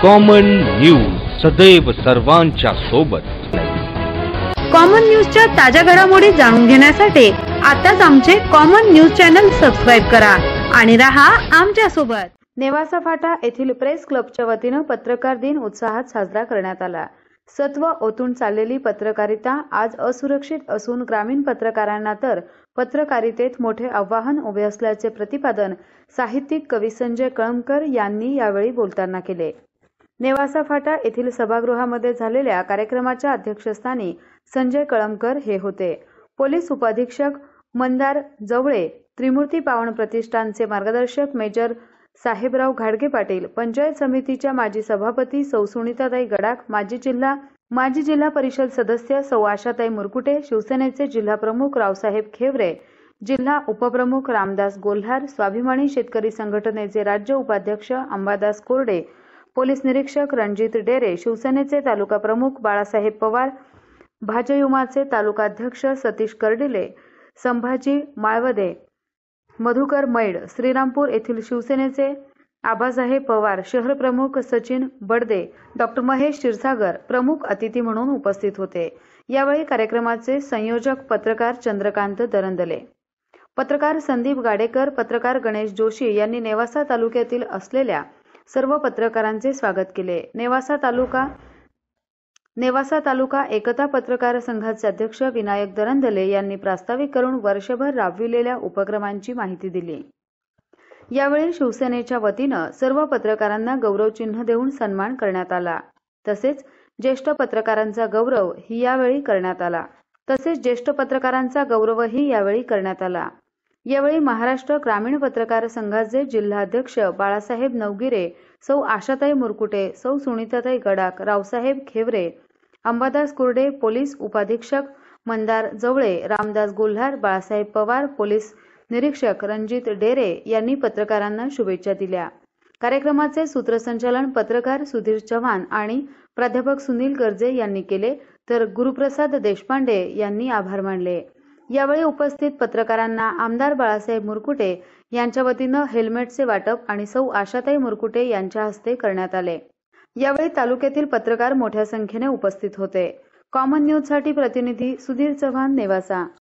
common news सदैव सर्वांच्या सोबत कॉमन न्यूजच्या ताज्या घडामोडी जाणून घेण्यासाठी आताच आमचे कॉमन न्यूज चॅनल सबस्क्राईब करा आणि रहा आमच्या सोबत नेवासा फाटा येथील प्रेस क्लबच्या वतीनं पत्रकार दिन उत्साहात साजरा करण्यात आला सत्व ओतून चाललेली पत्रकारिता आज असुरक्षित असून ग्रामीण पत्रकारांना तर पत्रकारितेत मोठे आव्हान उभे असल्याचे प्रतिपादन साहित्यिक कवी संजय कळमकर यांनी यावेळी बोलताना केले नेवासा फाटा येथील सभागृहामध्ये झालेल्या कार्यक्रमाच्या अध्यक्षस्थानी संजय कळमकर हे होते पोलीस उपाधीक्षक मंदार जवळे त्रिमूर्ती पावन प्रतिष्ठानचे मार्गदर्शक मेजर साहेबराव घाडगे पाटील पंचायत समितीच्या माजी सभापती सौ सुनीताताई गडाख माजी जिल्हा माजी जिल्हा परिषद सदस्य सौ आशाताई मुरकुटे शिवसेनेचे जिल्हा प्रमुख रावसाहेब खेवरे जिल्हा उपप्रमुख रामदास गोल्हार स्वाभिमानी शेतकरी संघटनेचे राज्य उपाध्यक्ष अंबादास कोरडे पोलीस निरीक्षक रणजित डेरे शिवसेनेचे तालुका प्रमुख बाळासाहेब पवार भाजयुमाचे तालुकाध्यक्ष सतीश कर्डिले संभाजी माळवदे मधुकर मैड श्रीरामपूर येथील शिवसेनेचे आबासाहेब पवार शहर प्रमुख सचिन बडदे डॉक्टर महेश क्षीरसागर प्रमुख अतिथी म्हणून उपस्थित होते यावेळी कार्यक्रमाचे संयोजक पत्रकार चंद्रकांत दरंदले पत्रकार संदीप गाडेकर पत्रकार गणेश जोशी यांनी नेवासा तालुक्यातील असलेल्या सर्व पत्रकारांचे स्वागत केले नेवासा तालुका नेवासा तालुका एकता पत्रकार संघाचे अध्यक्ष विनायक दरंदले यांनी प्रास्ताविक करून वर्षभर राबविलेल्या उपक्रमांची माहिती दिली यावेळी शिवसेनेच्या वतीनं सर्व पत्रकारांना गौरवचिन्ह देऊन सन्मान करण्यात आला तसेच ज्येष्ठ पत्रकारांचा गौरव ही यावेळी करण्यात आला तसेच ज्येष्ठ पत्रकारांचा गौरवही यावेळी करण्यात आला यावेळी महाराष्ट्र ग्रामीण पत्रकार संघाचे जिल्हाध्यक्ष बाळासाहेब नवगिरे सौ आशाताई मुरकुटे सौ सुनीताताई गडाख रावसाहेब खेवरे अंबादास कुर्डे पोलीस उपाधीक्षक मंदार जवळे रामदास गोल्हार बाळासाहेब पवार पोलीस निरीक्षक रणजित डेरे यांनी पत्रकारांना शुभेच्छा दिल्या कार्यक्रमाचे सूत्रसंचालन पत्रकार सुधीर चव्हाण आणि प्राध्यापक सुनील गर्जे यांनी केले तर गुरुप्रसाद देशपांडे यांनी आभार मानले यावेळी उपस्थित पत्रकारांना आमदार बाळासाहेब मुरकुटे यांच्या वतीनं हेल्मेटचे वाटप आणि सौ आशाताई मुरकुटे यांच्या हस्ते करण्यात आले यावेळी तालुक्यातील पत्रकार मोठ्या संख्येने उपस्थित होते कॉमन न्यूजसाठी प्रतिनिधी सुधीर चव्हाण नेवासा